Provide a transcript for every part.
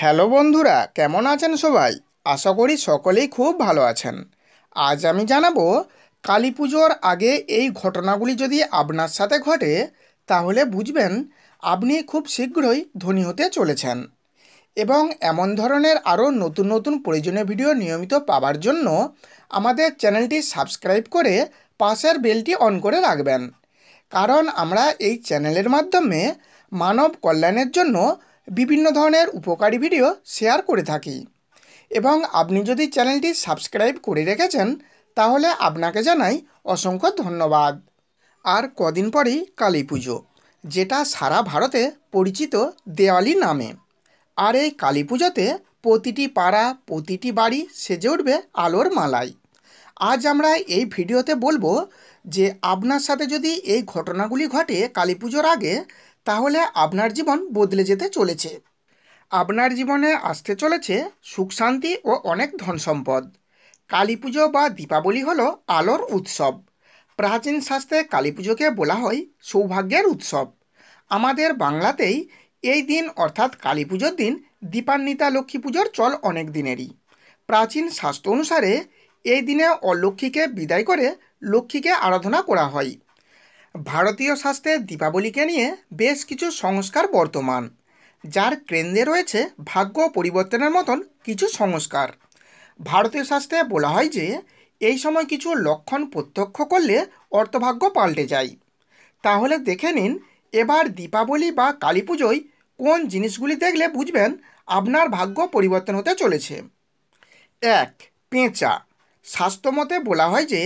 hello বন্ধুরা কেমন আছেন সবাই আশা করি সকলেই খুব ভালো আছেন আজ আমি জানাবো কালী পুজোর আগে এই ঘটনাগুলি যদি আপনার সাথে ঘটে তাহলে বুঝবেন আপনি খুব শীঘ্রই ধনী হতে চলেছেন এবং এমন ধরনের আরও নতুন নতুন প্রয়োজনীয় ভিডিও নিয়মিত পাওয়ার জন্য আমাদের চ্যানেলটি সাবস্ক্রাইব করে পাশের বেলটি অন করে রাখবেন কারণ আমরা এই চ্যানেলের মাধ্যমে মানব কল্যাণের জন্য বিভিন্ন ধরনের উপকারী ভিডিও শেয়ার করে থাকি এবং আপনি যদি চ্যানেলটি সাবস্ক্রাইব করে রেখেছেন তাহলে আপনাকে জানাই অসংখ্য ধন্যবাদ আর কদিন পরেই কালী পুজো যেটা সারা ভারতে পরিচিত দেওয়ালি নামে আর এই কালী পুজোতে প্রতিটি পাড়া প্রতিটি বাড়ি সেজে উঠবে আলোর মালায় আজ আমরা এই ভিডিওতে বলবো যে আপনার সাথে যদি এই ঘটনাগুলি ঘটে কালী পুজোর আগে তাহলে আপনার জীবন বদলে যেতে চলেছে আপনার জীবনে আসতে চলেছে সুখ শান্তি ও অনেক ধন সম্পদ কালী পুজো বা দীপাবলি হল আলোর উৎসব প্রাচীন শাস্ত্রে কালী পুজোকে বলা হয় সৌভাগ্যের উৎসব আমাদের বাংলাতেই এই দিন অর্থাৎ কালী পুজোর দিন দীপান্বিতা লক্ষ্মী পুজোর চল অনেক দিনেরই প্রাচীন শাস্ত্র অনুসারে এই দিনে অলক্ষ্মীকে বিদায় করে লক্ষ্মীকে আরাধনা করা হয় ভারতীয় শাস্ত্রে দীপাবলিকে নিয়ে বেশ কিছু সংস্কার বর্তমান যার কেন্দ্রে রয়েছে ভাগ্য পরিবর্তনের মতন কিছু সংস্কার ভারতীয় শাস্ত্রে বলা হয় যে এই সময় কিছু লক্ষণ প্রত্যক্ষ করলে অর্থভাগ্য পাল্টে যায় তাহলে দেখে নিন এবার দীপাবলি বা কালী পুজোয় কোন জিনিসগুলি দেখলে বুঝবেন আপনার ভাগ্য পরিবর্তন হতে চলেছে এক পেঁচা শাস্ত্রমতে বলা হয় যে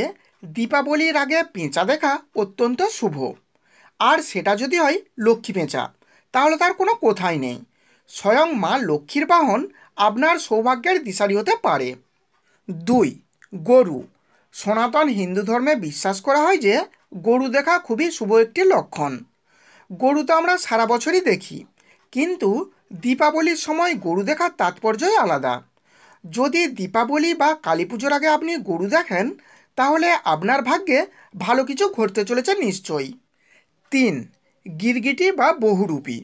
দীপাবলির আগে পেঁচা দেখা অত্যন্ত শুভ আর সেটা যদি হয় লক্ষ্মী পেঁচা তাহলে তার কোনো কোথায় নেই স্বয়ং মা লক্ষ্মীর বাহন আপনার সৌভাগ্যের দিশারি হতে পারে দুই গরু সনাতন হিন্দু ধর্মে বিশ্বাস করা হয় যে গরু দেখা খুবই শুভ একটি লক্ষণ গরু তো আমরা সারা বছরই দেখি কিন্তু দীপাবলির সময় গরু দেখার তাৎপর্যই আলাদা যদি দীপাবলি বা কালী পুজোর আগে আপনি গরু দেখেন তাহলে আপনার ভাগ্যে ভালো কিছু ঘটতে চলেছে নিশ্চয়ই তিন গিরগিটি বা বহুরূপী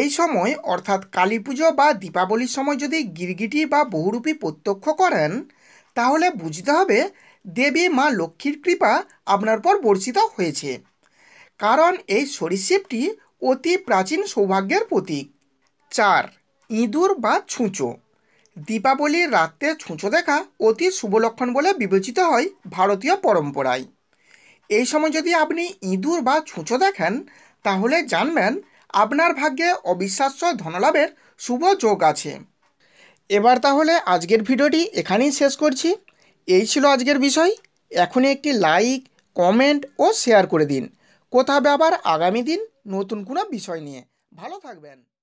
এই সময় অর্থাৎ কালী পুজো বা দীপাবলির সময় যদি গিরগিটি বা বহুরূপী প্রত্যক্ষ করেন তাহলে বুঝতে হবে দেবী মা লক্ষ্মীর কৃপা আপনার পর বর্ষিত হয়েছে কারণ এই সরীসৃপটি অতি প্রাচীন সৌভাগ্যের প্রতীক চার ইঁদুর বা ছুঁচো দীপাবলির রাত্রে ছুঁচো দেখা অতি শুভ লক্ষণ বলে বিবেচিত হয় ভারতীয় পরম্পরায় এই সময় যদি আপনি ইঁদুর বা ছুঁচো দেখেন তাহলে জানবেন আপনার ভাগ্যে অবিশ্বাস্য ধনলাভের শুভ যোগ আছে এবার তাহলে আজকের ভিডিওটি এখানেই শেষ করছি এই ছিল আজকের বিষয় এখনই একটি লাইক কমেন্ট ও শেয়ার করে দিন কোথা আবার আগামী দিন নতুন কোনো বিষয় নিয়ে ভালো থাকবেন